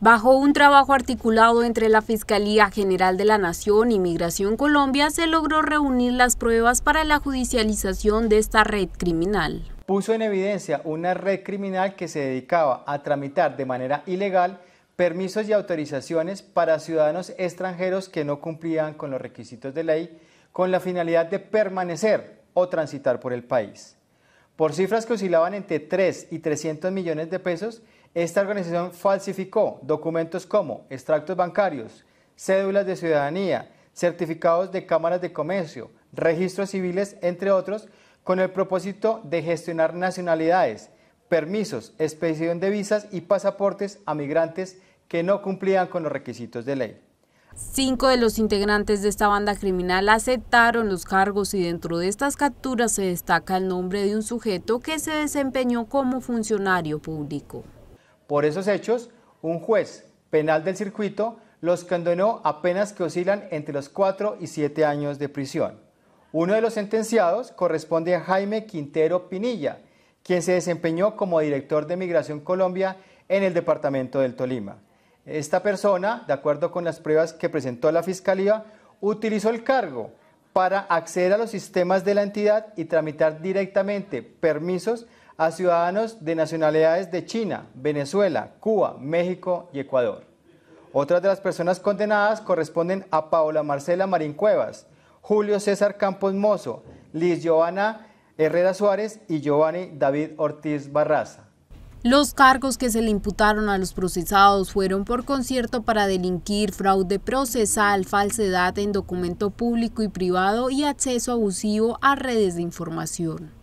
Bajo un trabajo articulado entre la Fiscalía General de la Nación y Migración Colombia, se logró reunir las pruebas para la judicialización de esta red criminal. Puso en evidencia una red criminal que se dedicaba a tramitar de manera ilegal permisos y autorizaciones para ciudadanos extranjeros que no cumplían con los requisitos de ley con la finalidad de permanecer o transitar por el país. Por cifras que oscilaban entre 3 y 300 millones de pesos, esta organización falsificó documentos como extractos bancarios, cédulas de ciudadanía, certificados de cámaras de comercio, registros civiles, entre otros, con el propósito de gestionar nacionalidades, permisos, expedición de visas y pasaportes a migrantes que no cumplían con los requisitos de ley. Cinco de los integrantes de esta banda criminal aceptaron los cargos y dentro de estas capturas se destaca el nombre de un sujeto que se desempeñó como funcionario público. Por esos hechos, un juez penal del circuito los condenó a penas que oscilan entre los 4 y 7 años de prisión. Uno de los sentenciados corresponde a Jaime Quintero Pinilla, quien se desempeñó como director de Migración Colombia en el departamento del Tolima. Esta persona, de acuerdo con las pruebas que presentó la Fiscalía, utilizó el cargo para acceder a los sistemas de la entidad y tramitar directamente permisos a ciudadanos de nacionalidades de China, Venezuela, Cuba, México y Ecuador. Otras de las personas condenadas corresponden a Paola Marcela Marín Cuevas, Julio César Campos Mozo, Liz Giovanna Herrera Suárez y Giovanni David Ortiz Barraza. Los cargos que se le imputaron a los procesados fueron por concierto para delinquir, fraude procesal, falsedad en documento público y privado y acceso abusivo a redes de información.